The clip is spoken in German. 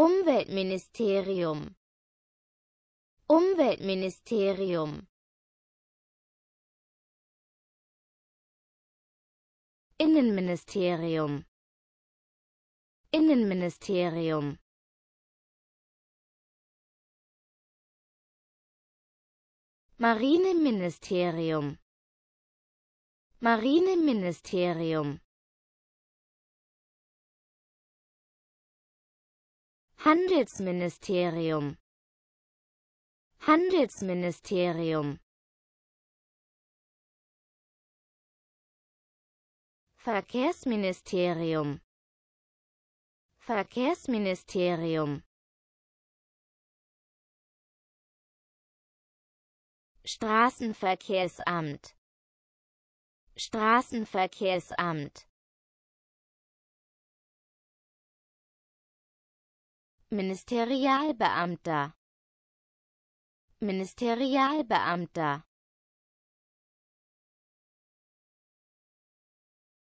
Umweltministerium Umweltministerium Innenministerium Innenministerium Marineministerium Marineministerium Handelsministerium Handelsministerium Verkehrsministerium Verkehrsministerium Straßenverkehrsamt Straßenverkehrsamt Ministerialbeamter Ministerialbeamter